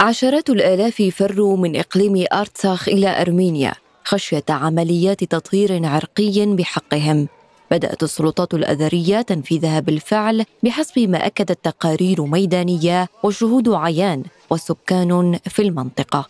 عشرات الآلاف فروا من إقليم أرتساخ إلى أرمينيا خشية عمليات تطهير عرقي بحقهم بدأت السلطات الأذرية تنفيذها بالفعل بحسب ما أكدت تقارير ميدانية وشهود عيان وسكان في المنطقة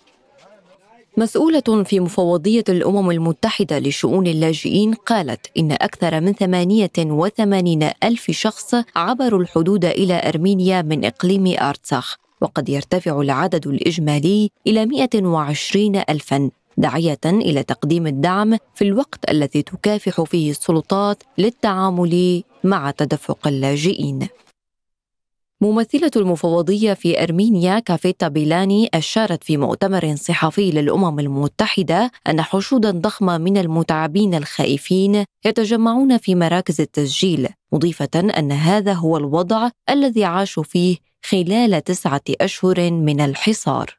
مسؤولة في مفوضية الأمم المتحدة لشؤون اللاجئين قالت إن أكثر من 88 ألف شخص عبروا الحدود إلى أرمينيا من إقليم أرتساخ وقد يرتفع العدد الإجمالي إلى 120 ألفاً داعية إلى تقديم الدعم في الوقت الذي تكافح فيه السلطات للتعامل مع تدفق اللاجئين ممثلة المفوضية في أرمينيا كافيتا بيلاني أشارت في مؤتمر صحفي للأمم المتحدة أن حشودا ضخمة من المتعبين الخائفين يتجمعون في مراكز التسجيل مضيفة أن هذا هو الوضع الذي عاشوا فيه خلال تسعة أشهر من الحصار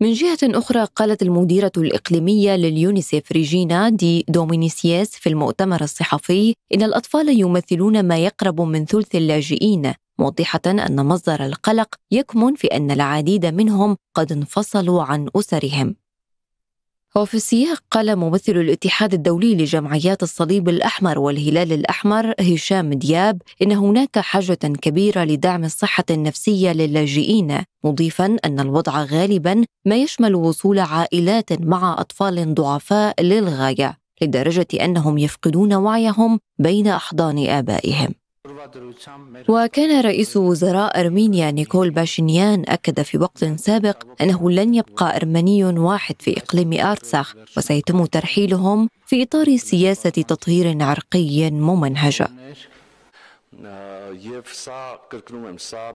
من جهة أخرى قالت المديرة الإقليمية لليونيسيف ريجينا دي دومينيسياس في المؤتمر الصحفي إن الأطفال يمثلون ما يقرب من ثلث اللاجئين موضحة أن مصدر القلق يكمن في أن العديد منهم قد انفصلوا عن أسرهم. وفي السياق قال ممثل الاتحاد الدولي لجمعيات الصليب الأحمر والهلال الأحمر هشام دياب إن هناك حاجة كبيرة لدعم الصحة النفسية للاجئين مضيفا أن الوضع غالبا ما يشمل وصول عائلات مع أطفال ضعفاء للغاية لدرجة أنهم يفقدون وعيهم بين أحضان آبائهم وكان رئيس وزراء أرمينيا نيكول باشينيان أكد في وقت سابق أنه لن يبقى أرمني واحد في إقليم أرتساخ وسيتم ترحيلهم في إطار سياسة تطهير عرقي ممنهجة